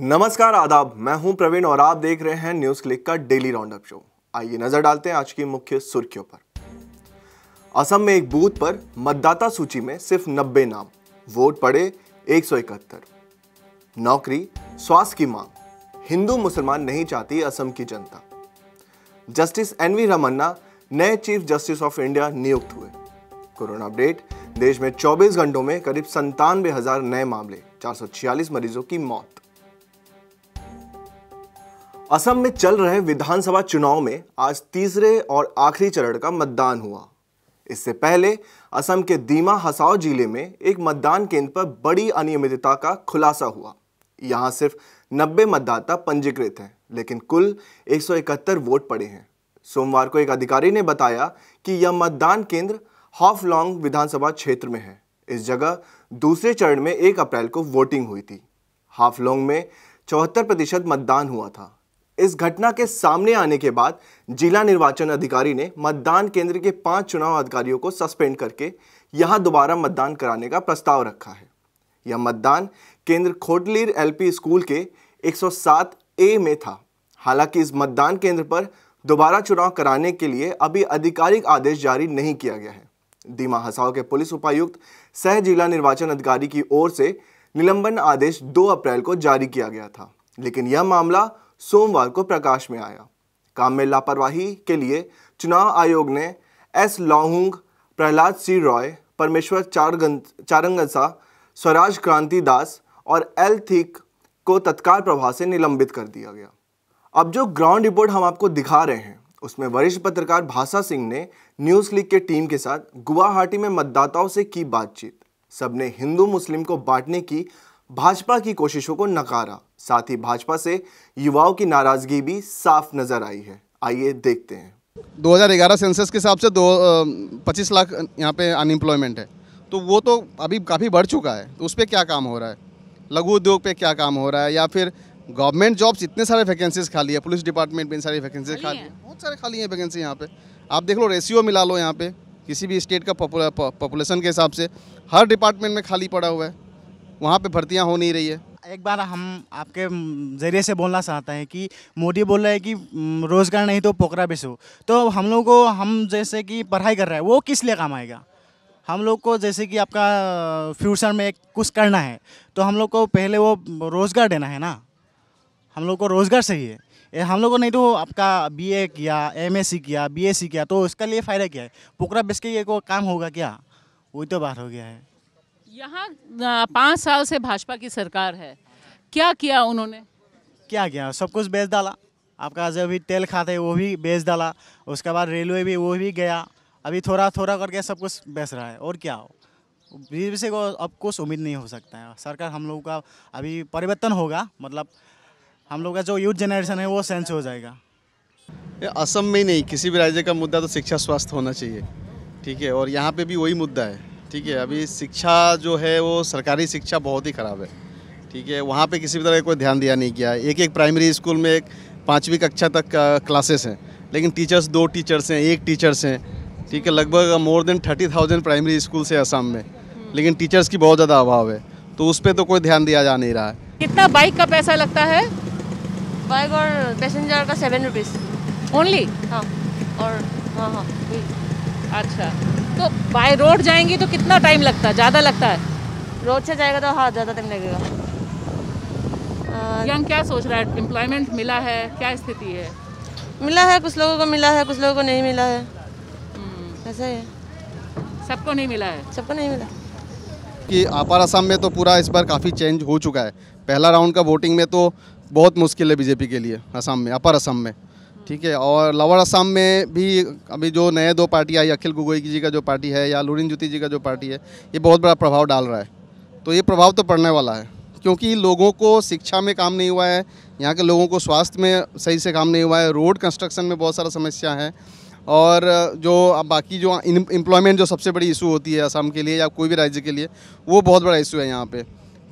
नमस्कार आदाब मैं हूं प्रवीण और आप देख रहे हैं न्यूज क्लिक का डेली राउंडअप शो आइए नजर डालते हैं आज की मुख्य सुर्खियों पर असम में एक बूथ पर मतदाता सूची में सिर्फ 90 नाम वोट पड़े एक नौकरी स्वास्थ्य की मांग हिंदू मुसलमान नहीं चाहती असम की जनता जस्टिस एन वी रमन्ना नए चीफ जस्टिस ऑफ इंडिया नियुक्त हुए कोरोना अपडेट देश में 24 घंटों में करीब संतानवे हजार नए मामले चार मरीजों की मौत असम में चल रहे विधानसभा चुनाव में आज तीसरे और आखिरी चरण का मतदान हुआ इससे पहले असम के दीमा हसाओ जिले में एक मतदान केंद्र पर बड़ी अनियमितता का खुलासा हुआ यहाँ सिर्फ 90 मतदाता पंजीकृत हैं लेकिन कुल 171 वोट पड़े हैं सोमवार को एक अधिकारी ने बताया कि यह मतदान केंद्र हाफ लॉन्ग विधानसभा क्षेत्र में है इस जगह दूसरे चरण में एक अप्रैल को वोटिंग हुई थी हाफ लॉन्ग में चौहत्तर प्रतिशत मतदान हुआ था इस घटना के सामने आने के बाद जिला निर्वाचन अधिकारी ने मतदान केंद्र के पांच चुनाव अधिकारियों को सस्पेंड करके यहां दोबारा मतदान कराने का प्रस्ताव रखा है यह मतदान केंद्र खोटलीर एलपी स्कूल के 107 ए में था हालांकि इस मतदान केंद्र पर दोबारा चुनाव कराने के लिए अभी आधिकारिक आदेश जारी नहीं किया गया है दीमा हसाओ के पुलिस उपायुक्त सह जिला निर्वाचन अधिकारी की ओर से निलंबन आदेश 2 अप्रैल को जारी किया गया था लेकिन यह मामला सोमवार को प्रकाश में आया काम में लापरवाही के लिए चुनाव आयोग ने एस लाहुंग प्रहलाद सी रॉय परमेश्वर चारगं चारंगसा स्वराज क्रांति दास और एल थिक को तत्काल प्रभाव से निलंबित कर दिया गया अब जो ग्राउंड रिपोर्ट हम आपको दिखा रहे हैं उसमें वरिष्ठ पत्रकार भाषा सिंह ने न्यूज़ लीग के टीम के साथ गुवाहाटी में मतदाताओं से की बातचीत सबने हिंदू मुस्लिम को बांटने की भाजपा की कोशिशों को नकारा साथ ही भाजपा से युवाओं की नाराजगी भी साफ नजर आई है आइए देखते हैं 2011 सेंसस के हिसाब से दो पच्चीस लाख यहाँ पे अनएम्प्लॉयमेंट है तो वो तो अभी काफ़ी बढ़ चुका है तो उस पर क्या काम हो रहा है लघु उद्योग पे क्या काम हो रहा है या फिर गवर्नमेंट जॉब्स इतने सारे वैकेंसीज खाली है पुलिस डिपार्टमेंट में इन सारी वैकेंसी खाली है बहुत सारे खाली हैं वैकेंसी यहाँ पे आप देख लो रेशियो मिला लो यहाँ पे किसी भी स्टेट का पॉपुलेशन के हिसाब से हर डिपार्टमेंट में खाली पड़ा हुआ है वहाँ पे भर्तियाँ हो नहीं रही है एक बार हम आपके ज़रिए से बोलना चाहते हैं कि मोदी बोल रहे हैं कि रोज़गार नहीं तो पोखरा बेचो तो हम लोग को हम जैसे कि पढ़ाई कर रहे हैं वो किस लिए काम आएगा हम लोग को जैसे कि आपका फ्यूचर में कुछ करना है तो हम लोग को पहले वो रोज़गार देना है ना हम लोग को रोज़गार चाहिए हम लोग को नहीं तो आपका बीए किया एमएससी किया बीएससी किया तो उसका लिए फ़ायदा क्या है पोखरा बेच के ये को काम होगा क्या वही तो बात हो गया है यहाँ पाँच साल से भाजपा की सरकार है क्या किया उन्होंने क्या किया सब कुछ बेच डाला आपका जो अभी तेल खाते वो भी बेच डाला उसके बाद रेलवे भी वो भी गया अभी थोड़ा थोड़ा करके सब कुछ बेच रहा है और क्या हो बीजेपी से को अब कुछ उम्मीद नहीं हो सकता है सरकार हम लोगों का अभी परिवर्तन होगा मतलब हम लोग का जो यूथ जनरेशन है वो सेंस हो जाएगा असम में नहीं किसी भी राज्य का मुद्दा तो शिक्षा स्वास्थ्य होना चाहिए ठीक है और यहाँ पर भी वही मुद्दा है ठीक है अभी शिक्षा जो है वो सरकारी शिक्षा बहुत ही ख़राब है ठीक है वहाँ पे किसी भी तरह का कोई ध्यान दिया नहीं गया एक एक प्राइमरी स्कूल में एक पाँचवीं कक्षा तक क्लासेस हैं लेकिन टीचर्स दो टीचर्स हैं एक टीचर्स हैं ठीक है लगभग more than thirty thousand primary school से असम में लेकिन टीचर्स की बहुत ज़्यादा अभाव है तो उस पर तो कोई ध्यान दिया जा नहीं रहा है कितना बाइक का पैसा लगता है बाइक और पैसेंजर का सेवन रुपीज़ ओनली हाँ और हाँ हाँ अच्छा तो बाय रोड जाएंगी तो कितना टाइम लगता है ज़्यादा लगता है रोड से जाएगा तो हाँ ज़्यादा टाइम लगेगा यंग क्या सोच रहा है एम्प्लॉयमेंट मिला है क्या स्थिति है मिला है कुछ लोगों को मिला है कुछ लोगों को नहीं मिला है हम्म। ऐसा ही है सबको नहीं मिला है सबको नहीं मिला कि आपार असम में तो पूरा इस बार काफ़ी चेंज हो चुका है पहला राउंड का वोटिंग में तो बहुत मुश्किल है बीजेपी के लिए असम में अपर असम में ठीक है और लवर असम में भी अभी जो नए दो पार्टी आई अखिल गोगोई जी का जो पार्टी है या लुरिन ज्योति जी का जो पार्टी है ये बहुत बड़ा प्रभाव डाल रहा है तो ये प्रभाव तो पड़ने वाला है क्योंकि लोगों को शिक्षा में काम नहीं हुआ है यहाँ के लोगों को स्वास्थ्य में सही से काम नहीं हुआ है रोड कंस्ट्रक्शन में बहुत सारा समस्या है और जो बाकी जो एम्प्लॉयमेंट जो सबसे बड़ी इशू होती है असम के लिए या कोई भी राज्य के लिए वो बहुत बड़ा इशू है यहाँ पे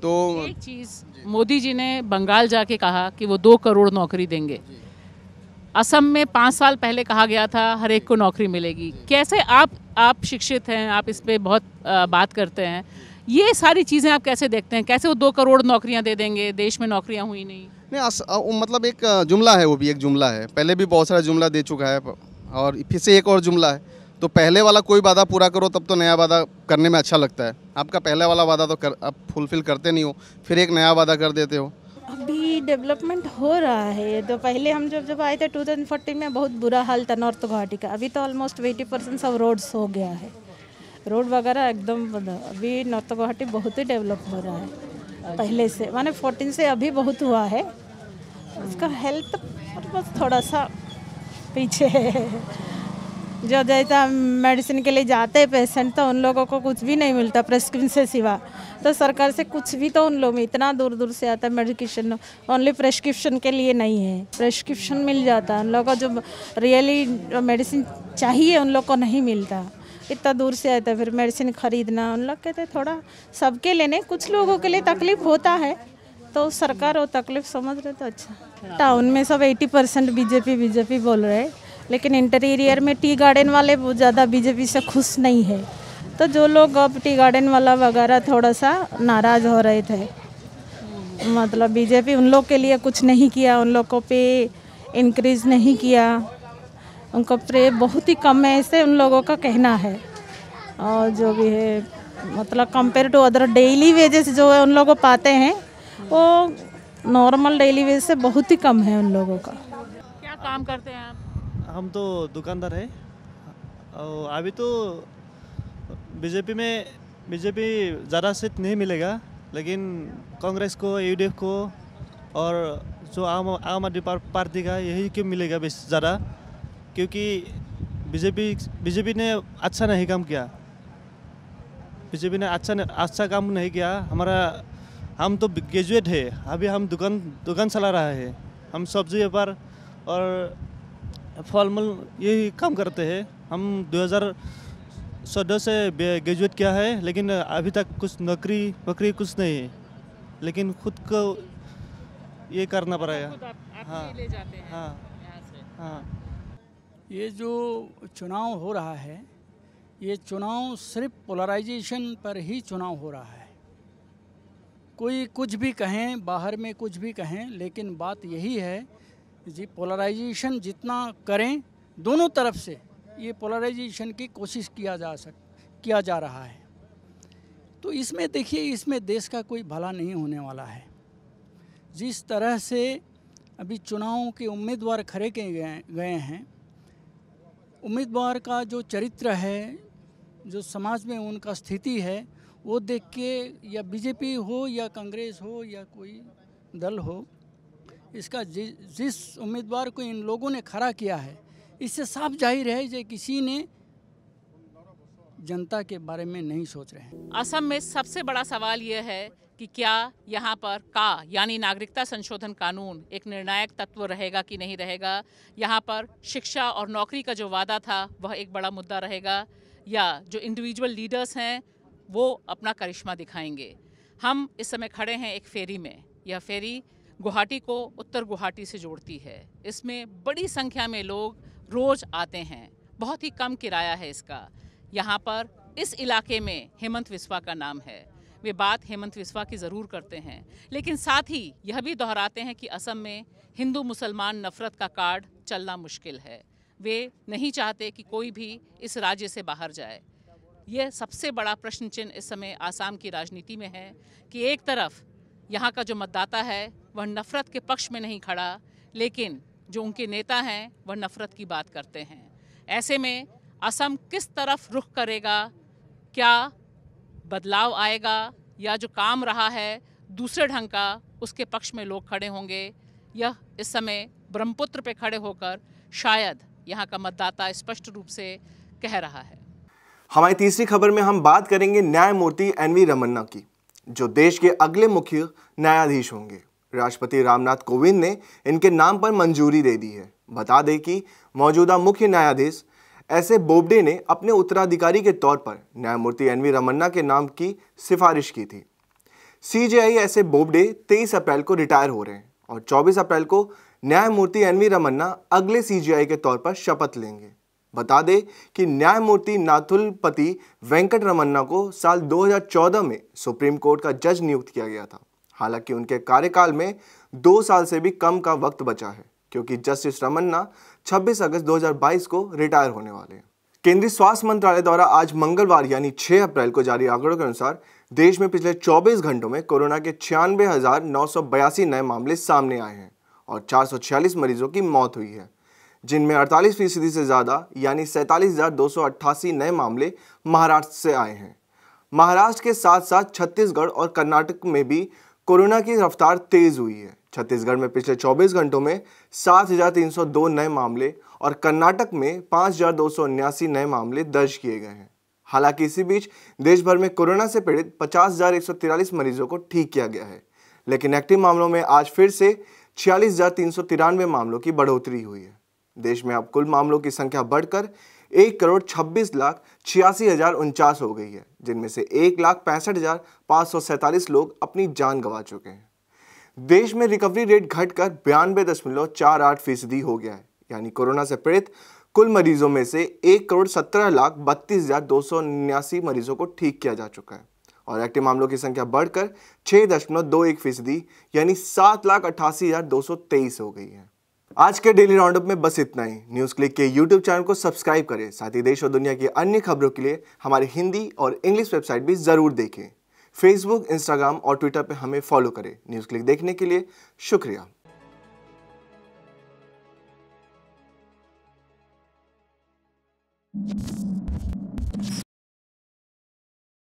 तो एक चीज़ मोदी जी ने बंगाल जाके कहा कि वो दो करोड़ नौकरी देंगे असम में पाँच साल पहले कहा गया था हर एक को नौकरी मिलेगी कैसे आप आप शिक्षित हैं आप इस पर बहुत बात करते हैं ये सारी चीज़ें आप कैसे देखते हैं कैसे वो दो करोड़ नौकरियां दे देंगे देश में नौकरियां हुई नहीं नहीं अस, मतलब एक जुमला है वो भी एक जुमला है पहले भी बहुत सारा जुमला दे चुका है और फिर से एक और जुमला है तो पहले वाला कोई वादा पूरा करो तब तो नया वादा करने में अच्छा लगता है आपका पहले वाला वादा तो कर आप फुलफिल करते नहीं हो फिर एक नया वादा कर देते हो अभी डेवलपमेंट हो रहा है तो पहले हम जब जब आए थे 2014 में बहुत बुरा हाल था नॉर्थ गुवाहाटी का अभी तो ऑलमोस्ट 80 परसेंट सब रोड्स हो गया है रोड वगैरह एकदम अभी नॉर्थ गुवाहाटी बहुत ही डेवलप हो रहा है पहले से माने 14 से अभी बहुत हुआ है उसका हेल्थ बस थोड़ा सा पीछे है जो जैसा मेडिसिन के लिए जाते हैं पेशेंट तो उन लोगों को कुछ भी नहीं मिलता प्रेस्क्रिप्शन से सिवा तो सरकार से कुछ भी तो उन लोग में इतना दूर दूर से आता है मेडिकेशन ओनली प्रेस्क्रिप्शन के लिए नहीं है प्रेस्क्रिप्शन मिल जाता है उन लोगों का जो रियली मेडिसिन चाहिए उन लोग को नहीं मिलता इतना दूर से आता है फिर मेडिसिन खरीदना उन लोग कहते थोड़ा सबके लेने कुछ लोगों के लिए तकलीफ होता है तो सरकार वो तकलीफ समझ रहे तो अच्छा टाउन में सब 80 परसेंट बीजेपी बीजेपी बोल रहे हैं लेकिन इंटीरियर में टी गार्डन वाले बहुत ज़्यादा बीजेपी से खुश नहीं है तो जो लोग अब टी गार्डन वाला वगैरह थोड़ा सा नाराज हो रहे थे मतलब बीजेपी उन लोग के लिए कुछ नहीं किया उन लोगों को पे इंक्रीज नहीं किया उनको प्रे बहुत ही कम है ऐसे उन लोगों का कहना है और जो भी है मतलब compare to other daily wages जो है उन लोगों पाते हैं वो नॉर्मल डेली वेज से बहुत ही कम है उन लोगों का क्या काम करते हैं आप हम तो दुकानदार हैं और अभी तो बीजेपी में बीजेपी ज़्यादा सीट नहीं मिलेगा लेकिन कांग्रेस को यूडीएफ e को और जो आम आम आदमी पार्टी का यही क्यों मिलेगा ज़्यादा क्योंकि बीजेपी बीजेपी ने अच्छा नहीं काम किया बीजेपी ने अच्छा अच्छा काम नहीं किया हमारा हम तो ग्रेजुएट है अभी हम दुकान दुकान चला रहा है हम सब्जी व्यापार और फल मूल यही काम करते हैं हम सौदा से ग्रेजुएट किया है लेकिन अभी तक कुछ नौकरी वकरी कुछ नहीं है लेकिन खुद को ये करना पड़ेगा हाँ हाँ हाँ ये जो चुनाव हो रहा है ये चुनाव सिर्फ पोलराइजेशन पर ही चुनाव हो रहा है कोई कुछ भी कहें बाहर में कुछ भी कहें लेकिन बात यही है जी पोलराइजेशन जितना करें दोनों तरफ से ये पोलराइजेशन की कोशिश किया जा सक किया जा रहा है तो इसमें देखिए इसमें देश का कोई भला नहीं होने वाला है जिस तरह से अभी चुनाव के उम्मीदवार खड़े किए गए गए हैं उम्मीदवार का जो चरित्र है जो समाज में उनका स्थिति है वो देख के या बीजेपी हो या कांग्रेस हो या कोई दल हो इसका जिस उम्मीदवार को इन लोगों ने खड़ा किया है इससे साफ जाहिर है कि किसी ने जनता के बारे में नहीं सोच रहे हैं असम में सबसे बड़ा सवाल यह है कि क्या यहाँ पर का यानी नागरिकता संशोधन कानून एक निर्णायक तत्व रहेगा कि नहीं रहेगा यहाँ पर शिक्षा और नौकरी का जो वादा था वह एक बड़ा मुद्दा रहेगा या जो इंडिविजुअल लीडर्स हैं वो अपना करिश्मा दिखाएंगे हम इस समय खड़े हैं एक फेरी में यह फेरी गुवाहाटी को उत्तर गुवाहाटी से जोड़ती है इसमें बड़ी संख्या में लोग रोज़ आते हैं बहुत ही कम किराया है इसका यहाँ पर इस इलाके में हेमंत विश्वा का नाम है वे बात हेमंत विश्वा की ज़रूर करते हैं लेकिन साथ ही यह भी दोहराते हैं कि असम में हिंदू मुसलमान नफरत का कार्ड चलना मुश्किल है वे नहीं चाहते कि कोई भी इस राज्य से बाहर जाए यह सबसे बड़ा प्रश्न चिन्ह इस समय आसाम की राजनीति में है कि एक तरफ यहाँ का जो मतदाता है वह नफरत के पक्ष में नहीं खड़ा लेकिन जो उनके नेता हैं वह नफ़रत की बात करते हैं ऐसे में असम किस तरफ रुख करेगा क्या बदलाव आएगा या जो काम रहा है दूसरे ढंग का उसके पक्ष में लोग खड़े होंगे यह इस समय ब्रह्मपुत्र पे खड़े होकर शायद यहाँ का मतदाता स्पष्ट रूप से कह रहा है हमारी तीसरी खबर में हम बात करेंगे न्यायमूर्ति एन वी रमन्ना की जो देश के अगले मुख्य न्यायाधीश होंगे राष्ट्रपति रामनाथ कोविंद ने इनके नाम पर मंजूरी दे दी है बता दें कि मौजूदा मुख्य न्यायाधीश एस ए बोबडे ने अपने उत्तराधिकारी के तौर पर न्यायमूर्ति एन वी रमन्ना के नाम की सिफारिश की थी सी जे आई एस ए बोबडे तेईस अप्रैल को रिटायर हो रहे हैं और चौबीस अप्रैल को न्यायमूर्ति एन वी रमन्ना अगले सी जे आई के तौर पर शपथ लेंगे बता दें कि न्यायमूर्ति नाथुलपति वेंकट रमन्ना को साल 2014 में सुप्रीम कोर्ट का जज नियुक्त किया गया था हालांकि उनके कार्यकाल में दो साल से भी कम का वक्त बचा है क्योंकि जस्टिस रमन्ना 26 अगस्त 2022 को रिटायर होने वाले हैं केंद्रीय स्वास्थ्य मंत्रालय द्वारा आज मंगलवार यानी 6 अप्रैल को जारी आंकड़ों के अनुसार देश में पिछले 24 घंटों में कोरोना के छियानवे नए मामले सामने आए हैं और चार मरीजों की मौत हुई है जिनमें अड़तालीस फीसदी से ज़्यादा यानी सैंतालीस नए मामले महाराष्ट्र से आए हैं महाराष्ट्र के साथ साथ छत्तीसगढ़ और कर्नाटक में भी कोरोना की रफ्तार तेज हुई है छत्तीसगढ़ में पिछले 24 घंटों में 7,302 नए मामले और कर्नाटक में पाँच नए मामले दर्ज किए गए हैं हालांकि इसी बीच देश भर में कोरोना से पीड़ित पचास मरीजों को ठीक किया गया है लेकिन एक्टिव मामलों में आज फिर से छियालीस मामलों की बढ़ोतरी हुई है देश में अब कुल मामलों की संख्या बढ़कर एक करोड़ छब्बीस लाख छियासी हजार उनचास हो गई है जिनमें से एक लाख पैंसठ हज़ार पाँच सौ सैंतालीस लोग अपनी जान गंवा चुके हैं देश में रिकवरी रेट घटकर बयानबे दशमलव चार आठ फीसदी हो गया है यानी कोरोना से पीड़ित कुल मरीजों में से एक करोड़ सत्रह लाख बत्तीस हज़ार दो सौ उन्यासी मरीजों को ठीक किया जा चुका है और एक्टिव मामलों की संख्या बढ़कर छः दशमलव दो एक फीसदी यानी सात लाख अट्ठासी हज़ार दो सौ तेईस हो गई है आज के डेली राउंडअप में बस इतना ही न्यूज क्लिक के यूट्यूब चैनल को सब्सक्राइब करें साथ ही देश और दुनिया की अन्य खबरों के लिए हमारे हिंदी और इंग्लिश वेबसाइट भी जरूर देखें फेसबुक इंस्टाग्राम और ट्विटर पर हमें फॉलो करें न्यूज क्लिक देखने के लिए शुक्रिया you